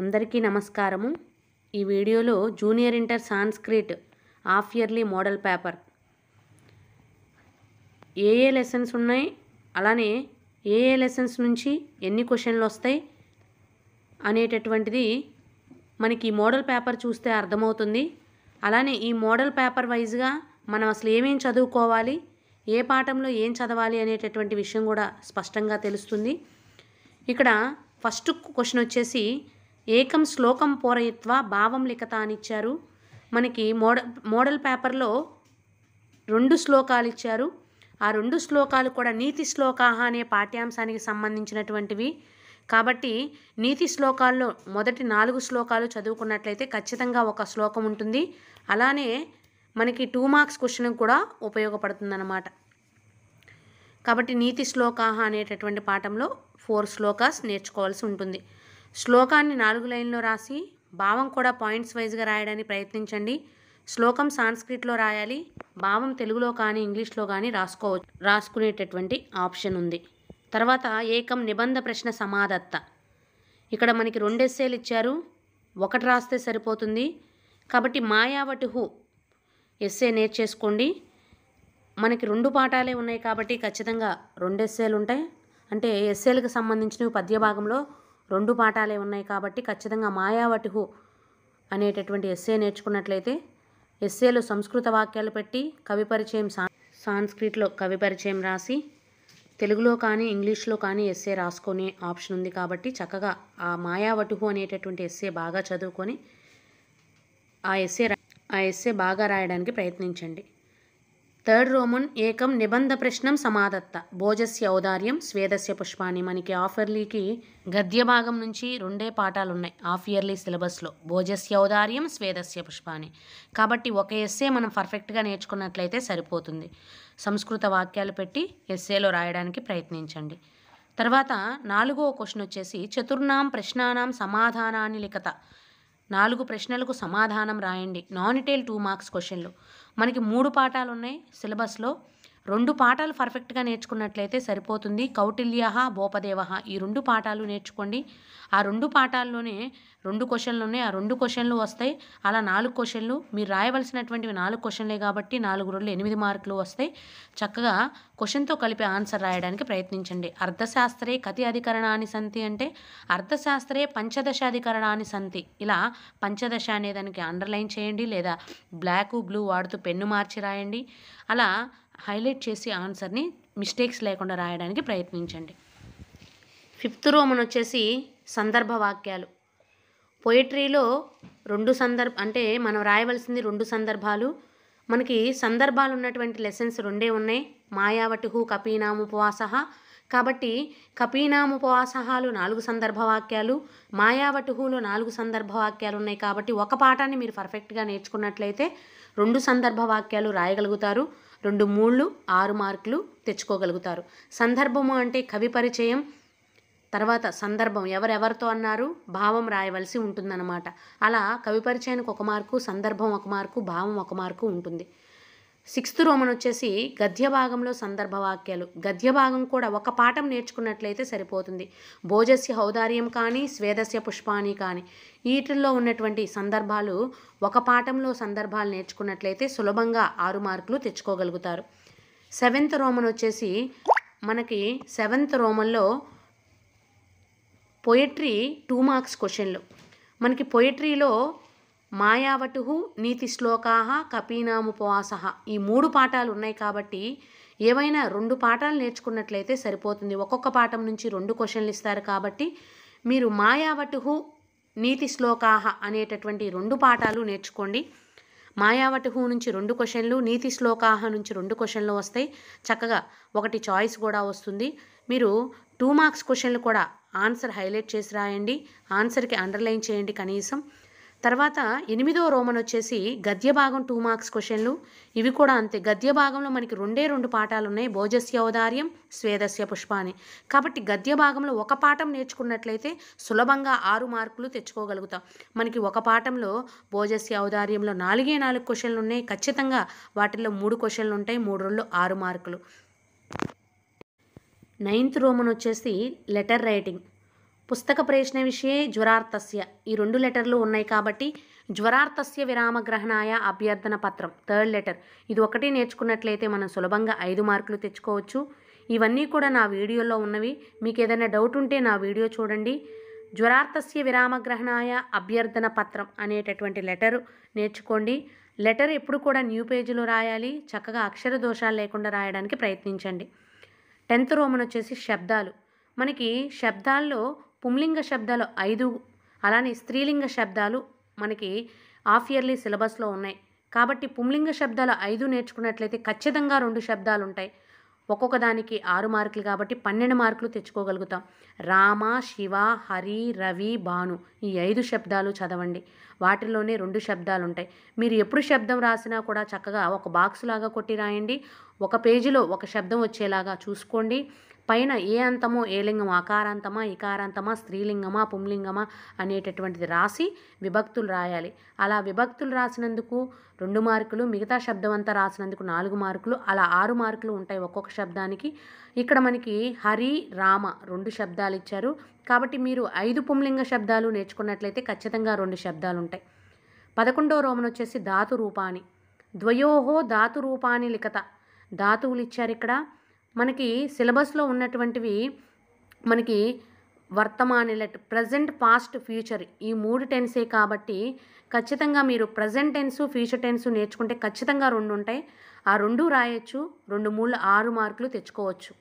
అందరికీ నమస్కారము ఈ వీడియోలో junior inter Sanskrit half yearly model paper ఏ ఏ లెసన్స్ ఉన్నాయి అలానే ఏ ఏ లెసన్స్ నుంచి ఎన్ని క్వశ్చన్లు వస్తాయి అనేటటువంటిది మనకి ఈ మోడల్ పేపర్ చూస్తే అర్థమవుతుంది అలానే ఈ మోడల్ పేపర్ వైజ్గా మనం అసలు ఏమేమి చదువుకోవాలి ఏ పాఠంలో ఏం చదవాలి అనేటటువంటి విషయం కూడా స్పష్టంగా తెలుస్తుంది ఇక్కడ ఫస్ట్ క్వశ్చన్ వచ్చేసి ఏకం శ్లోకం పూరయిత్వ భావం లిఖత అని ఇచ్చారు మనకి మోడల్ మోడల్ పేపర్లో రెండు శ్లోకాలు ఇచ్చారు ఆ రెండు శ్లోకాలు కూడా నీతి శ్లోకాహ అనే పాఠ్యాంశానికి సంబంధించినటువంటివి కాబట్టి నీతి శ్లోకాల్లో మొదటి నాలుగు శ్లోకాలు చదువుకున్నట్లయితే ఖచ్చితంగా ఒక శ్లోకం ఉంటుంది అలానే మనకి టూ మార్క్స్ క్వశ్చన్ కూడా ఉపయోగపడుతుందన్నమాట కాబట్టి నీతి శ్లోకాహ అనేటటువంటి పాఠంలో ఫోర్ శ్లోకాస్ నేర్చుకోవాల్సి ఉంటుంది శ్లోకాన్ని నాలుగు లైన్లో రాసి భావం కూడా పాయింట్స్ వైజ్గా రాయడానికి ప్రయత్నించండి శ్లోకం సాంస్క్రిట్లో రాయాలి భావం తెలుగులో కానీ ఇంగ్లీష్లో కానీ రాసుకో రాసుకునేటటువంటి ఆప్షన్ ఉంది తర్వాత ఏకం నిబంధ ప్రశ్న సమాధత్త ఇక్కడ మనకి రెండు ఎస్సేలు ఇచ్చారు ఒకటి రాస్తే సరిపోతుంది కాబట్టి మాయావటుహు ఎస్సే నేర్చేసుకోండి మనకి రెండు పాఠాలే ఉన్నాయి కాబట్టి ఖచ్చితంగా రెండు ఎస్సేలు ఉంటాయి అంటే ఎస్సేలకు సంబంధించినవి పద్య భాగంలో రెండు పాఠాలే ఉన్నాయి కాబట్టి ఖచ్చితంగా మాయావటిహు అనేటటువంటి ఎస్సే నేర్చుకున్నట్లయితే ఎస్సేలు సంస్కృత వాక్యాలు పెట్టి కవి పరిచయం సా సాంస్క్రిట్లో కవి పరిచయం రాసి తెలుగులో కానీ ఇంగ్లీష్లో కానీ ఎస్సే రాసుకునే ఆప్షన్ ఉంది కాబట్టి చక్కగా ఆ మాయావటుహు అనేటటువంటి ఎస్సే బాగా చదువుకొని ఆ ఎస్సే ఆ ఎస్సే బాగా రాయడానికి ప్రయత్నించండి థర్డ్ రోమన్ ఏకం నిబంధ ప్రశ్నం సమాదత్త భోజస్య ఔదార్యం స్వేదస్య పుష్పాణి మనకి ఆఫ్ ఇయర్లీకి గద్య భాగం నుంచి రెండే పాఠాలు ఉన్నాయి ఆఫ్ ఇయర్లీ సిలబస్లో భోజస్య ఔదార్యం స్వేదస్య పుష్పాణి కాబట్టి ఒక ఎస్సే మనం పర్ఫెక్ట్గా నేర్చుకున్నట్లయితే సరిపోతుంది సంస్కృత వాక్యాలు పెట్టి ఎస్సేలో రాయడానికి ప్రయత్నించండి తర్వాత నాలుగో క్వశ్చన్ వచ్చేసి చతుర్నాం ప్రశ్నానాం సమాధానాన్ని లిఖత నాలుగు ప్రశ్నలకు సమాధానం రాయండి నాన్ టూ మార్క్స్ క్వశ్చన్లు మనకి మూడు పాఠాలు ఉన్నాయి సిలబస్లో రెండు పాఠాలు పర్ఫెక్ట్గా నేర్చుకున్నట్లయితే సరిపోతుంది కౌటిల్యహ భోపదేవహ ఈ రెండు పాఠాలు నేర్చుకోండి ఆ రెండు పాఠాల్లోనే రెండు క్వశ్చన్లోనే ఆ రెండు క్వశ్చన్లు వస్తాయి అలా నాలుగు క్వశ్చన్లు మీరు రాయవలసినటువంటివి నాలుగు క్వశ్చన్లే కాబట్టి నాలుగు రోజులు ఎనిమిది మార్కులు వస్తాయి చక్కగా క్వశ్చన్తో కలిపి ఆన్సర్ రాయడానికి ప్రయత్నించండి అర్థశాస్త్రే కతి అధికరణాన్ని సంతి అంటే అర్థశాస్త్రే పంచదశ అధికరణాన్ని సంతి ఇలా పంచదశ అనే దానికి అండర్లైన్ చేయండి లేదా బ్లాక్ బ్లూ వాడుతూ పెన్ను మార్చి రాయండి అలా హైలైట్ చేసి ఆన్సర్ని మిస్టేక్స్ లేకుండా రాయడానికి ప్రయత్నించండి ఫిఫ్త్ రో మన వచ్చేసి సందర్భ వాక్యాలు పోయిట్రీలో రెండు సందర్భ అంటే మనం రాయవలసింది రెండు సందర్భాలు మనకి సందర్భాలు ఉన్నటువంటి లెసన్స్ రెండే ఉన్నాయి మాయావటి హూ ఉపవాసహ కాబట్టి ఉపవాసహాలు నాలుగు సందర్భ వాక్యాలు మాయావటి హూలో నాలుగు సందర్భ వాక్యాలు ఉన్నాయి కాబట్టి ఒక పాఠాన్ని మీరు పర్ఫెక్ట్గా నేర్చుకున్నట్లయితే రెండు సందర్భ వాక్యాలు రాయగలుగుతారు రెండు మూళ్ళు ఆరు మార్కులు తెచ్చుకోగలుగుతారు సందర్భము అంటే కవి పరిచయం తర్వాత సందర్భం ఎవరెవరితో అన్నారు భావం రాయవలసి ఉంటుందన్నమాట అలా కవి పరిచయానికి ఒక మార్కు సందర్భం ఒక మార్కు భావం ఒక మార్కు ఉంటుంది సిక్స్త్ రోమన్ వచ్చేసి గద్య భాగంలో సందర్భవాక్యాలు గద్య భాగం కూడా ఒక పాఠం నేర్చుకున్నట్లయితే సరిపోతుంది భోజస్య హౌదార్యం కానీ స్వేదస్య పుష్పాని కానీ వీటిల్లో ఉన్నటువంటి సందర్భాలు ఒక పాఠంలో సందర్భాలు నేర్చుకున్నట్లయితే సులభంగా ఆరు మార్కులు తెచ్చుకోగలుగుతారు సెవెంత్ రోమన్ వచ్చేసి మనకి సెవెంత్ రోమన్లో పొయట్రీ టూ మార్క్స్ క్వశ్చన్లు మనకి పొయట్రీలో మాయావటుహు నీతి శ్లోకాహ కపీనాముపవాస ఈ మూడు పాఠాలు ఉన్నాయి కాబట్టి ఏవైనా రెండు పాఠాలు నేర్చుకున్నట్లయితే సరిపోతుంది ఒక్కొక్క పాఠం నుంచి రెండు క్వశ్చన్లు ఇస్తారు కాబట్టి మీరు మాయావటుహు నీతి శ్లోకాహ అనేటటువంటి రెండు పాఠాలు నేర్చుకోండి మాయావటుహు నుంచి రెండు క్వశ్చన్లు నీతి శ్లోకాహ నుంచి రెండు క్వశ్చన్లు వస్తాయి చక్కగా ఒకటి చాయిస్ కూడా వస్తుంది మీరు టూ మార్క్స్ క్వశ్చన్లు కూడా ఆన్సర్ హైలైట్ చేసి రాయండి ఆన్సర్కి అండర్లైన్ చేయండి కనీసం తర్వాత ఎనిమిదో రోమన్ వచ్చేసి గద్య భాగం టూ మార్క్స్ క్వశ్చన్లు ఇవి కూడా అంతే గద్య భాగంలో మనకి రెండే రెండు పాఠాలు ఉన్నాయి భోజస్య ఔదార్యం స్వేదస్య పుష్ప అని కాబట్టి గద్య భాగంలో ఒక పాఠం నేర్చుకున్నట్లయితే సులభంగా ఆరు మార్కులు తెచ్చుకోగలుగుతాం మనకి ఒక పాఠంలో భోజస్య ఔదార్యంలో నాలుగే నాలుగు క్వశ్చన్లు ఉన్నాయి ఖచ్చితంగా వాటిల్లో మూడు క్వశ్చన్లు ఉంటాయి మూడు రెండు ఆరు మార్కులు నైన్త్ రోమన్ వచ్చేసి లెటర్ రైటింగ్ పుస్తక ప్రేషణ విషయే జ్వరార్థస్య ఈ రెండు లెటర్లు ఉన్నాయి కాబట్టి జ్వరార్థస్య విరామగ్రహణాయ అభ్యర్థన పత్రం థర్డ్ లెటర్ ఇది ఒకటి నేర్చుకున్నట్లయితే మనం సులభంగా ఐదు మార్కులు తెచ్చుకోవచ్చు ఇవన్నీ కూడా నా వీడియోలో ఉన్నవి మీకు ఏదైనా డౌట్ ఉంటే నా వీడియో చూడండి జ్వరార్థస్య విరామగ్రహణాయ అభ్యర్థన పత్రం అనేటటువంటి లెటరు నేర్చుకోండి లెటర్ ఎప్పుడు కూడా న్యూ పేజీలో రాయాలి చక్కగా అక్షర దోషాలు లేకుండా రాయడానికి ప్రయత్నించండి టెన్త్ రోమన్ వచ్చేసి శబ్దాలు మనకి శబ్దాల్లో పుంలింగ శబ్దాలు ఐదు అలానే స్త్రీలింగ శబ్దాలు మనకి హాఫ్ ఇయర్లీ సిలబస్లో ఉన్నాయి కాబట్టి పుంలింగ శబ్దాలు ఐదు నేర్చుకున్నట్లయితే ఖచ్చితంగా రెండు శబ్దాలు ఉంటాయి ఒక్కొక్క దానికి ఆరు మార్కులు కాబట్టి పన్నెండు మార్కులు తెచ్చుకోగలుగుతాం రామ శివ హరి రవి భాను ఈ ఐదు శబ్దాలు చదవండి వాటిలోనే రెండు శబ్దాలు ఉంటాయి మీరు ఎప్పుడు శబ్దం రాసినా కూడా చక్కగా ఒక బాక్స్ లాగా కొట్టి రాయండి ఒక పేజీలో ఒక శబ్దం వచ్చేలాగా చూసుకోండి పైన ఏ అంతమో ఏ లింగం అకారాంతమా ఇకారాంతమా స్త్రీలింగమా పుంలింగమా అనేటటువంటిది రాసి విభక్తులు రాయాలి అలా విభక్తులు రాసినందుకు రెండు మార్కులు మిగతా శబ్దం అంతా రాసినందుకు నాలుగు మార్కులు అలా ఆరు మార్కులు ఉంటాయి ఒక్కొక్క శబ్దానికి ఇక్కడ మనకి హరి రామ రెండు శబ్దాలు ఇచ్చారు కాబట్టి మీరు ఐదు పుంలింగ శబ్దాలు నేర్చుకున్నట్లయితే ఖచ్చితంగా రెండు శబ్దాలు ఉంటాయి పదకొండో రోమన్ వచ్చేసి ధాతు రూపాణి ద్వయోహో ధాతు రూపాణి లిఖత ధాతువులు ఇచ్చారు ఇక్కడ మనకి సిలబస్లో ఉన్నటువంటివి మనకి వర్తమాన ప్రజెంట్ పాస్ట్ ఫ్యూచర్ ఈ మూడు టెన్సే కాబట్టి ఖచ్చితంగా మీరు ప్రజెంట్ టెన్సు ఫ్యూచర్ టెన్సు నేర్చుకుంటే ఖచ్చితంగా రెండు ఉంటాయి ఆ రెండు రాయొచ్చు రెండు మూడు ఆరు మార్కులు తెచ్చుకోవచ్చు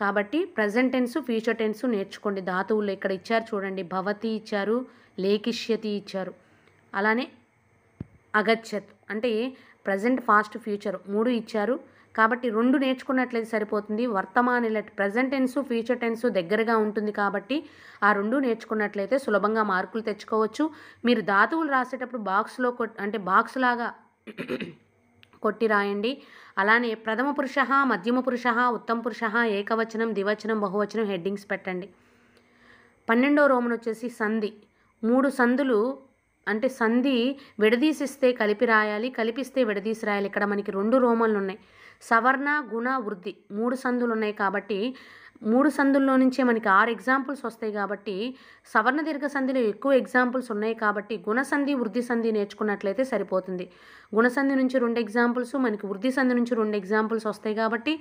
కాబట్టి ప్రజెంట్ టెన్సు ఫ్యూచర్ టెన్సు నేర్చుకోండి ధాతువులు ఇక్కడ ఇచ్చారు చూడండి భవతి ఇచ్చారు లేకిష్యతి ఇచ్చారు అలానే అగచ్చత్ అంటే ప్రజెంట్ ఫాస్ట్ ఫ్యూచర్ మూడు ఇచ్చారు కాబట్టి రెండు నేర్చుకున్నట్లయితే సరిపోతుంది వర్తమాన ప్రజెంట్ టెన్స్ ఫ్యూచర్ టెన్స్ దగ్గరగా ఉంటుంది కాబట్టి ఆ రెండు నేర్చుకున్నట్లయితే సులభంగా మార్కులు తెచ్చుకోవచ్చు మీరు ధాతువులు రాసేటప్పుడు బాక్స్లో అంటే బాక్స్ లాగా కొట్టి రాయండి అలానే ప్రథమ పురుష మధ్యమ పురుష ఉత్తమ పురుష ఏకవచనం ద్వివచనం బహువచనం హెడ్డింగ్స్ పెట్టండి పన్నెండో రోమన్ వచ్చేసి సంధి మూడు సంధులు అంటే సంధి విడదీసిస్తే కలిపి రాయాలి కలిపిస్తే విడదీసి రాయాలి ఇక్కడ మనకి రెండు రోమన్లు ఉన్నాయి సవర్ణ గుణ వృద్ధి మూడు సంధులు ఉన్నాయి కాబట్టి మూడు సంధుల్లో నుంచే మనకి ఆరు ఎగ్జాంపుల్స్ వస్తాయి కాబట్టి సవర్ణ దీర్ఘ సంధిలో ఎక్కువ ఎగ్జాంపుల్స్ ఉన్నాయి కాబట్టి గుణసంధి వృద్ధి సంధి నేర్చుకున్నట్లయితే సరిపోతుంది గుణసంధి నుంచి రెండు ఎగ్జాంపుల్స్ మనకి వృద్ధి సంధి నుంచి రెండు ఎగ్జాంపుల్స్ వస్తాయి కాబట్టి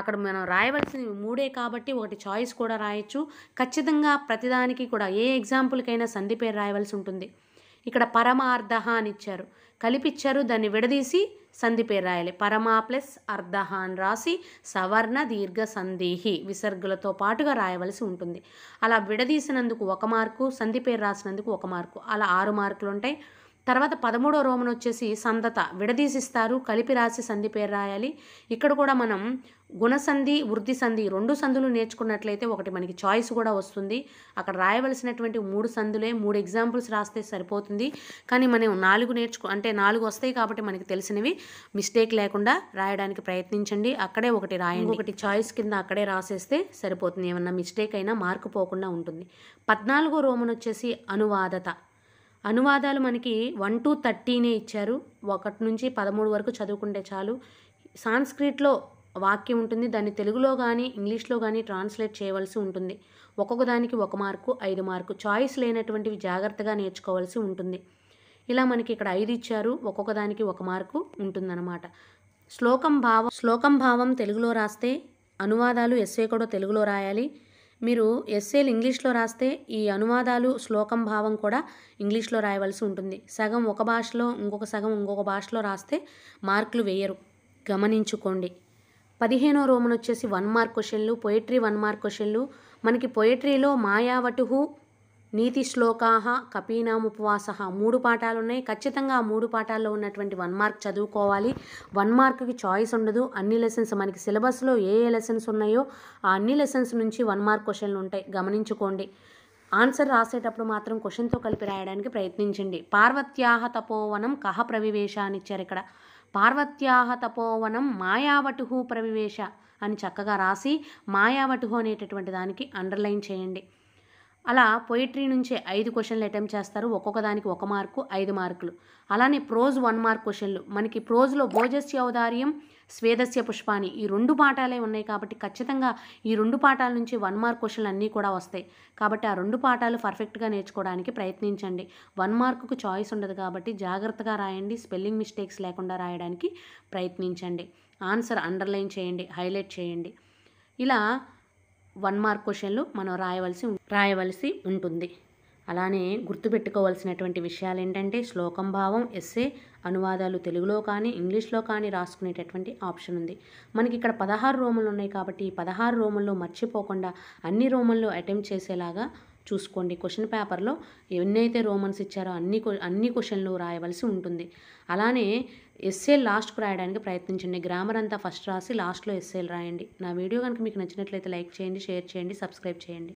అక్కడ మనం రాయవలసినవి మూడే కాబట్టి ఒకటి చాయిస్ కూడా రాయొచ్చు ఖచ్చితంగా ప్రతిదానికి కూడా ఏ ఎగ్జాంపుల్కైనా సంధి పేరు రాయవలసి ఉంటుంది ఇక్కడ పరమార్ధ అని ఇచ్చారు కలిపిచ్చారు దాన్ని విడదీసి సంధి పేరు రాయాలి పరమా ప్లస్ అర్ధ అని రాసి సవర్ణ దీర్ఘ సంధీహి విసర్గులతో పాటుగా రాయవలసి ఉంటుంది అలా విడదీసినందుకు ఒక మార్కు సంధి పేరు రాసినందుకు ఒక మార్కు అలా ఆరు మార్కులు ఉంటాయి తర్వాత పదమూడో రోమన్ వచ్చేసి సందత విడదీసిస్తారు కలిపి రాసి సంధి పేరు రాయాలి ఇక్కడ కూడా మనం గుణసంధి వృద్ధి సంధి రెండు సంధులు నేర్చుకున్నట్లయితే ఒకటి మనకి చాయిస్ కూడా వస్తుంది అక్కడ రాయవలసినటువంటి మూడు సంధులే మూడు ఎగ్జాంపుల్స్ రాస్తే సరిపోతుంది కానీ మనం నాలుగు నేర్చుకో అంటే నాలుగు వస్తాయి కాబట్టి మనకి తెలిసినవి మిస్టేక్ లేకుండా రాయడానికి ప్రయత్నించండి అక్కడే ఒకటి రాయండి ఒకటి చాయిస్ కింద అక్కడే రాసేస్తే సరిపోతుంది ఏమన్నా మిస్టేక్ అయినా మార్కు పోకుండా ఉంటుంది పద్నాలుగో రోమన్ వచ్చేసి అనువాదత అనువాదాలు మనకి వన్ టు థర్టీనే ఇచ్చారు ఒకటి నుంచి పదమూడు వరకు చదువుకుంటే చాలు సాంస్క్రిట్లో వాక్యం ఉంటుంది దాన్ని తెలుగులో కానీ ఇంగ్లీష్లో కానీ ట్రాన్స్లేట్ చేయవలసి ఉంటుంది ఒక్కొక్క దానికి ఒక మార్కు ఐదు మార్కు చాయిస్ లేనటువంటివి జాగ్రత్తగా నేర్చుకోవాల్సి ఉంటుంది ఇలా మనకి ఇక్కడ ఐదు ఇచ్చారు ఒక్కొక్క దానికి ఒక మార్కు ఉంటుందన్నమాట శ్లోకం భావం శ్లోకం భావం తెలుగులో రాస్తే అనువాదాలు ఎస్వే కూడా తెలుగులో రాయాలి మీరు ఎస్ఏలు ఇంగ్లీష్లో రాస్తే ఈ అనువాదాలు శ్లోకం భావం కూడా ఇంగ్లీష్లో రాయవలసి ఉంటుంది సగం ఒక భాషలో ఇంకొక సగం ఇంకొక భాషలో రాస్తే మార్కులు వేయరు గమనించుకోండి పదిహేనో రోమన్ వచ్చేసి వన్ మార్క్ క్వశ్చన్లు పొయిట్రీ వన్ మార్క్ క్వశ్చన్లు మనకి పొయిట్రీలో మాయావటుహు నీతి శ్లోకాహ కపీనాముపవాస మూడు పాఠాలు ఉన్నాయి ఖచ్చితంగా ఆ మూడు పాఠాల్లో ఉన్నటువంటి వన్ మార్క్ చదువుకోవాలి వన్ మార్క్కి చాయిస్ ఉండదు అన్ని లెసన్స్ మనకి సిలబస్లో ఏ ఏ లెసన్స్ ఉన్నాయో ఆ అన్ని లెసన్స్ నుంచి వన్ మార్క్ క్వశ్చన్లు ఉంటాయి గమనించుకోండి ఆన్సర్ రాసేటప్పుడు మాత్రం క్వశ్చన్తో కలిపి రాయడానికి ప్రయత్నించండి పార్వత్యాహ తపోవనం కహ ప్రవివేశ అని ఇచ్చారు ఇక్కడ పార్వత్యాహ తపోవనం మాయావటుహు ప్రవివేశ అని చక్కగా రాసి మాయావటుహు అనేటటువంటి దానికి అండర్లైన్ చేయండి అలా పొయిట్రీ నుంచే ఐదు క్వశ్చన్లు అటెంప్ట్ చేస్తారు ఒక్కొక్క దానికి ఒక మార్కు ఐదు మార్కులు అలానే ప్రోజ్ వన్ మార్క్ క్వశ్చన్లు మనకి ప్రోజ్లో భోజస్య ఔదార్యం స్వేదస్య పుష్పాని ఈ రెండు పాఠాలే ఉన్నాయి కాబట్టి ఖచ్చితంగా ఈ రెండు పాఠాల నుంచి వన్ మార్క్ క్వశ్చన్లు అన్నీ కూడా వస్తాయి కాబట్టి ఆ రెండు పాఠాలు పర్ఫెక్ట్గా నేర్చుకోవడానికి ప్రయత్నించండి వన్ మార్కుకు చాయిస్ ఉండదు కాబట్టి జాగ్రత్తగా రాయండి స్పెల్లింగ్ మిస్టేక్స్ లేకుండా రాయడానికి ప్రయత్నించండి ఆన్సర్ అండర్లైన్ చేయండి హైలైట్ చేయండి ఇలా వన్ మార్క్ క్వశ్చన్లు మనం రాయవలసి రాయవలసి ఉంటుంది అలానే గుర్తుపెట్టుకోవాల్సినటువంటి విషయాలు ఏంటంటే శ్లోకం భావం ఎస్సే అనువాదాలు తెలుగులో కానీ ఇంగ్లీష్లో కానీ రాసుకునేటటువంటి ఆప్షన్ ఉంది మనకి ఇక్కడ పదహారు రోములు ఉన్నాయి కాబట్టి ఈ పదహారు రోముల్లో మర్చిపోకుండా అన్ని రోముల్లో అటెంప్ట్ చేసేలాగా చూసుకోండి క్వశ్చన్ పేపర్లో ఎన్నైతే రోమన్స్ ఇచ్చారో అన్ని అన్ని క్వశ్చన్లు రాయవలసి ఉంటుంది అలానే ఎస్ఏ లాస్ట్కు రాయడానికి ప్రయత్నించండి గ్రామర్ అంతా ఫస్ట్ రాసి లాస్ట్లో ఎస్ఏలు రాయండి నా వీడియో కనుక మీకు నచ్చినట్లయితే లైక్ చేయండి షేర్ చేయండి సబ్స్క్రైబ్ చేయండి